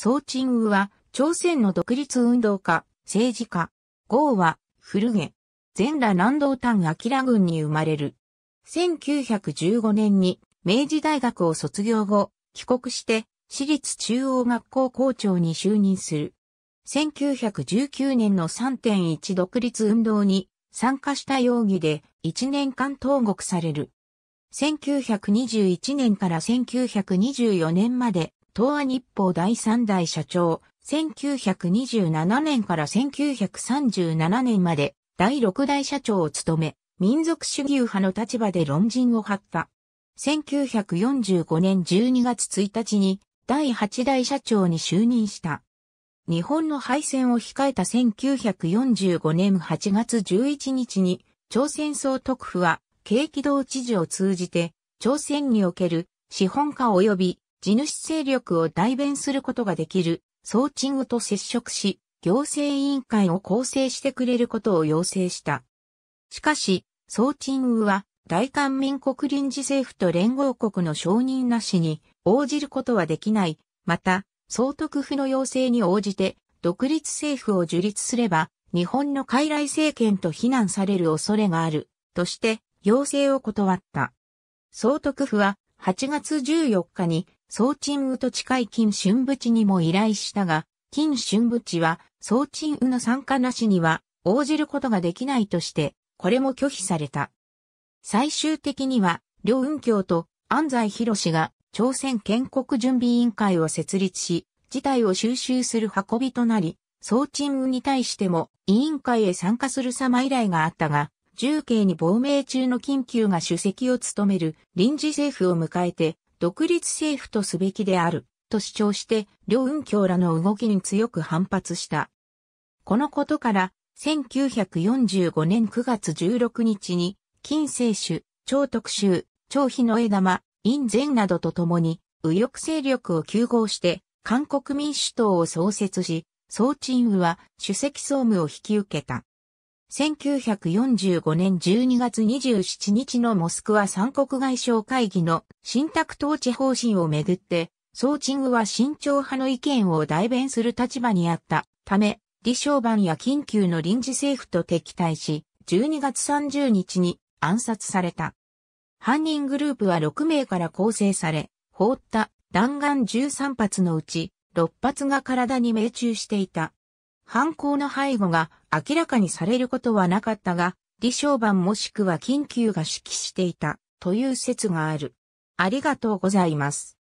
ソーチングは、朝鮮の独立運動家、政治家。豪は、古毛。全羅南道丹明軍に生まれる。1915年に、明治大学を卒業後、帰国して、私立中央学校校長に就任する。1919年の3.1独立運動に参加した容疑で1年間投獄される。1921年から1924年まで東亜日報第3代社長、1927年から1937年まで第6代社長を務め、民族主義派の立場で論陣を張った。1945年12月1日に第8代社長に就任した。日本の敗戦を控えた1945年8月11日に、朝鮮総督府は、軽気道知事を通じて、朝鮮における資本家及び地主勢力を代弁することができる、総鎮グと接触し、行政委員会を構成してくれることを要請した。しかし、総鎮グは大韓民国臨時政府と連合国の承認なしに応じることはできない。また、総督府の要請に応じて独立政府を樹立すれば日本の傀儡政権と非難される恐れがあるとして要請を断った。総督府は8月14日に総鎮宇と近い金春淵にも依頼したが、金春部地は総鎮宇の参加なしには応じることができないとして、これも拒否された。最終的には、両雲京と安西博が朝鮮建国準備委員会を設立し、事態を収集する運びとなり、総鎮運に対しても委員会へ参加する様依頼があったが、重慶に亡命中の緊急が主席を務める臨時政府を迎えて、独立政府とすべきである、と主張して、両運協らの動きに強く反発した。このことから、1945年9月16日に、金清主、超特集、超日の枝間、陰前などと共に、右翼勢力を休合して、韓国民主党を創設し、総鎮右は主席総務を引き受けた。1945年12月27日のモスクワ三国外相会議の新宅統治方針をめぐって、ーチングは慎重派の意見を代弁する立場にあったため、李承晩や緊急の臨時政府と敵対し、12月30日に暗殺された。犯人グループは6名から構成され、放った弾丸13発のうち6発が体に命中していた。犯行の背後が明らかにされることはなかったが、李承晩もしくは緊急が指揮していたという説がある。ありがとうございます。